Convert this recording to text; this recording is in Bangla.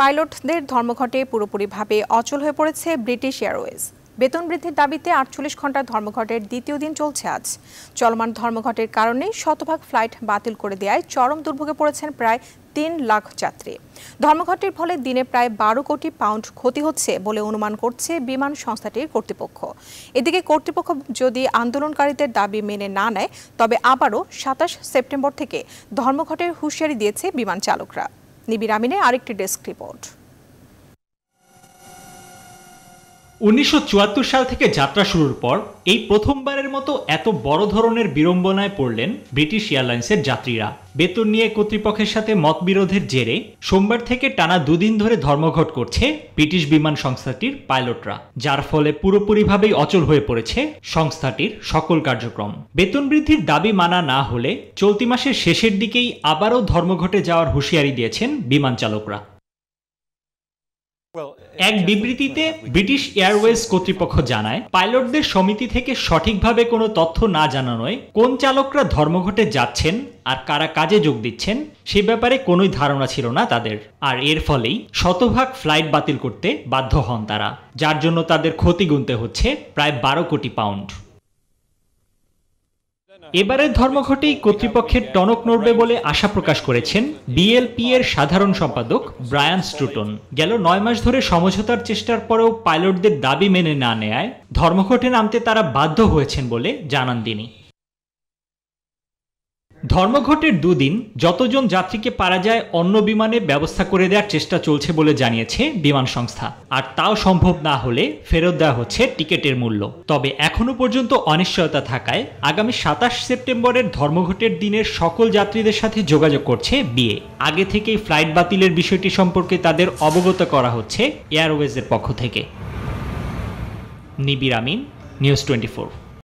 পাইলটদের ধর্মঘটে পুরোপুরিভাবে অচল হয়ে পড়েছে ব্রিটিশ এয়ারওয়েজ বেতন বৃদ্ধির দাবিতে আটচল্লিশ ঘন্টা ধর্মঘটের দ্বিতীয় দিন চলছে আজ চলমান ধর্মঘটের কারণে শতভাগ ফ্লাইট বাতিল করে দেওয়ায় চরম দুর্ভোগে পড়েছেন প্রায় তিন লাখ যাত্রী ধর্মঘটের ফলে দিনে প্রায় বারো কোটি পাউন্ড ক্ষতি হচ্ছে বলে অনুমান করছে বিমান সংস্থাটির কর্তৃপক্ষ এদিকে কর্তৃপক্ষ যদি আন্দোলনকারীদের দাবি মেনে না নেয় তবে আবারও সাতাশ সেপ্টেম্বর থেকে ধর্মঘটের হুঁশিয়ারি দিয়েছে বিমান চালকরা নিবিড় আমিনে আরেকটি ডেস্ক রিপোর্ট উনিশশো সাল থেকে যাত্রা শুরুর পর এই প্রথমবারের মতো এত বড় ধরনের বিড়ম্বনায় পড়লেন ব্রিটিশ এয়ারলাইন্সের যাত্রীরা বেতন নিয়ে কর্তৃপক্ষের সাথে মতবিরোধের জেরে সোমবার থেকে টানা দুদিন ধরে ধর্মঘট করছে ব্রিটিশ বিমান সংস্থাটির পাইলটরা যার ফলে পুরোপুরিভাবেই অচল হয়ে পড়েছে সংস্থাটির সকল কার্যক্রম বেতন বৃদ্ধির দাবি মানা না হলে চলতি মাসের শেষের দিকেই আবারও ধর্মঘটে যাওয়ার হুঁশিয়ারি দিয়েছেন বিমান চালকরা এক বিবৃতিতে ব্রিটিশ এয়ারওয়েজ কর্তৃপক্ষ জানায় পাইলটদের সমিতি থেকে সঠিকভাবে কোনো তথ্য না জানানোয় কোন চালকরা ধর্মঘটে যাচ্ছেন আর কারা কাজে যোগ দিচ্ছেন সে ব্যাপারে কোনোই ধারণা ছিল না তাদের আর এর ফলেই শতভাগ ফ্লাইট বাতিল করতে বাধ্য হন তারা যার জন্য তাদের ক্ষতি গুনতে হচ্ছে প্রায় বারো কোটি পাউন্ড এবারের ধর্মঘটেই কর্তৃপক্ষের টনক নড়বে বলে আশা প্রকাশ করেছেন বিএলপি এর সাধারণ সম্পাদক ব্রায়ান স্টুটন গেল নয় মাস ধরে সমঝোতার চেষ্টার পরেও পাইলটদের দাবি মেনে না নেয় ধর্মঘটে নামতে তারা বাধ্য হয়েছেন বলে জানান তিনি ধর্মঘটের দুদিন যতজন যাত্রীকে পারা যায় অন্য বিমানে ব্যবস্থা করে দেওয়ার চেষ্টা চলছে বলে জানিয়েছে বিমান সংস্থা আর তাও সম্ভব না হলে ফেরত দেওয়া হচ্ছে টিকেটের মূল্য তবে এখনও পর্যন্ত অনিশ্চয়তা থাকায় আগামী সাতাশ সেপ্টেম্বরের ধর্মঘটের দিনের সকল যাত্রীদের সাথে যোগাযোগ করছে বিয়ে আগে থেকেই ফ্লাইট বাতিলের বিষয়টি সম্পর্কে তাদের অবগত করা হচ্ছে এয়ারওয়েজের পক্ষ থেকে নিবির আমিন নিউজ টোয়েন্টি